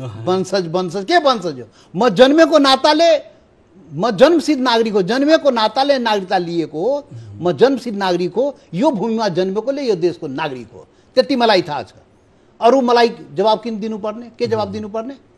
वंशज वंशज के वंशज हो म जन्मेको नाताले म जन्मसिद्ध नागरिक हो जन्मेको नाताले नागरिकता लिएको हो म जन्मसिद्ध नागरिक हो यो भूमिमा जन्मेकोले यो देशको नागरिक हो त्यति मलाई थाहा छ अरू मलाई जवाब किन दिनुपर्ने के जवाब दिनुपर्ने